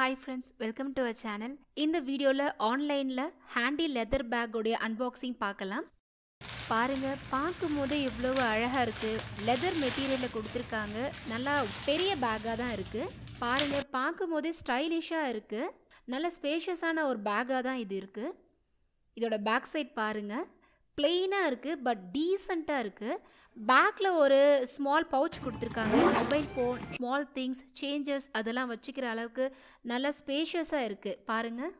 hi friends welcome to a channel இந்த வீடியோவில் ஆன்லைனில் ஹேண்டி லெதர் பேக்கோடைய அன்பாக்சிங் பார்க்கலாம் பாருங்கள் பார்க்கும் போதே இவ்வளோ அழகாக இருக்குது லெதர் மெட்டீரியலில் கொடுத்துருக்காங்க நல்லா பெரிய பேக்காக தான் இருக்குது பாருங்கள் பார்க்கும் போதே ஸ்டைலிஷாக இருக்குது நல்ல ஸ்பேஷியஸான ஒரு பேக்காக தான் இது இருக்குது இதோட பேக் சைட் பாருங்கள் பிளெயினாக இருக்குது பட் டீசெண்டாக இருக்குது பேக்கில் ஒரு ஸ்மால் பவுச் கொடுத்துருக்காங்க mobile phone small things changes அதெல்லாம் வச்சுக்கிற அளவுக்கு நல்லா ஸ்பேஷியஸாக இருக்குது பாருங்கள்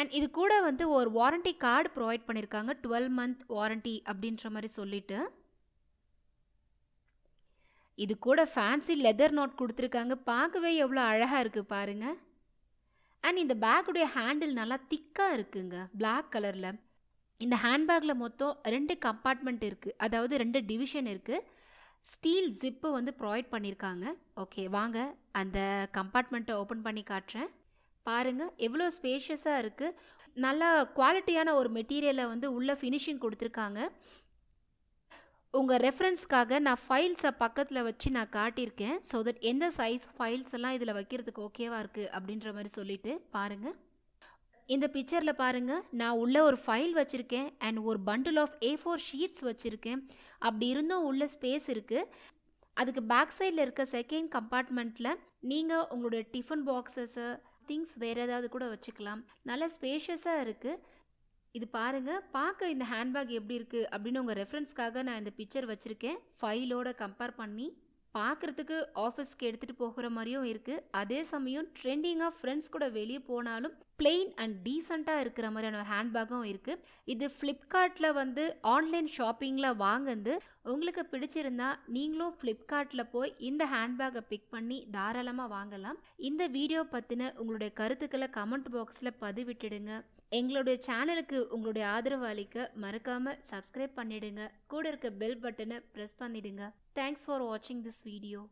அண்ட் இது கூட வந்து ஒரு வாரண்டி கார்டு ப்ரொவைட் பண்ணியிருக்காங்க டுவெல் மந்த் வாரண்டி அப்படின்ற மாதிரி சொல்லிவிட்டு இது கூட ஃபேன்சி லெதர் நோட் கொடுத்துருக்காங்க பார்க்கவே எவ்வளோ அழகாக இருக்குது பாருங்கள் அண்ட் இந்த பேக்குடைய ஹேண்டில் நல்லா திக்காக இருக்குங்க பிளாக் கலரில் இந்த ஹேண்ட்பேக்கில் மொத்தம் ரெண்டு கம்பார்ட்மெண்ட் இருக்குது அதாவது ரெண்டு டிவிஷன் இருக்குது ஸ்டீல் ஜிப்பு வந்து ப்ரொவைட் பண்ணியிருக்காங்க ஓகே வாங்க அந்த கம்பார்ட்மெண்ட்டை ஓப்பன் பண்ணி காட்டுறேன் பாருங்கள் எவ்வளோ ஸ்பேஷியஸாக இருக்குது நல்லா குவாலிட்டியான ஒரு மெட்டீரியலை வந்து உள்ளே ஃபினிஷிங் கொடுத்துருக்காங்க உங்கள் ரெஃபரன்ஸ்க்காக நான் ஃபைல்ஸை பக்கத்தில் வச்சு நான் காட்டியிருக்கேன் ஸோ தட் எந்த சைஸ் ஃபைல்ஸ் எல்லாம் இதில் வைக்கிறதுக்கு ஓகேவாக இருக்குது அப்படின்ற மாதிரி சொல்லிட்டு பாருங்கள் இந்த பிக்சரில் பாருங்கள் நான் உள்ளே ஒரு ஃபைல் வச்சுருக்கேன் அண்ட் ஒரு bundle of A four sheets வச்சுருக்கேன் அப்படி இருந்தும் உள்ளே ஸ்பேஸ் இருக்குது அதுக்கு பேக் சைடில் இருக்க செகண்ட் கம்பார்ட்மெண்ட்டில் நீங்கள் உங்களுடைய டிஃபன் பாக்ஸஸ்ஸு திங்ஸ் வேறு ஏதாவது கூட வச்சுக்கலாம் நல்ல ஸ்பேஷியஸாக இருக்குது இது பாருங்கள் பார்க்க இந்த ஹேண்ட்பேக் எப்படி இருக்குது அப்படின்னு உங்கள் ரெஃபரன்ஸ்க்காக நான் இந்த பிக்சர் வச்சுருக்கேன் ஃபைலோட கம்பேர் பண்ணி பார்க்குறதுக்கு ஆஃபீஸ்க்கு எடுத்துகிட்டு போகிற மாதிரியும் இருக்குது அதே சமயம் ட்ரெண்டிங்காக ஃப்ரெண்ட்ஸ் கூட வெளியே போனாலும் பிளெயின் அண்ட் டீசெண்டாக இருக்கிற மாதிரியான ஒரு ஹேண்ட்பேக்கும் இருக்குது இது ஃப்ளிப்கார்ட்டில் வந்து ஆன்லைன் ஷாப்பிங்கில் வாங்குந்து உங்களுக்கு பிடிச்சிருந்தா நீங்களும் ஃப்ளிப்கார்ட்டில் போய் இந்த ஹேண்ட்பேக்கை பிக் பண்ணி தாராளமாக வாங்கலாம் இந்த வீடியோ பற்றின உங்களுடைய கருத்துக்களை கமெண்ட் பாக்ஸில் பதிவிட்டுடுங்க எங்களுடைய சேனலுக்கு உங்களுடைய ஆதரவு அளிக்க மறக்காமல் சப்ஸ்கிரைப் பண்ணிடுங்க கூட இருக்க பெல் பட்டனை ப்ரெஸ் பண்ணிடுங்க தேங்க்ஸ் ஃபார் வாட்சிங் திஸ் வீடியோ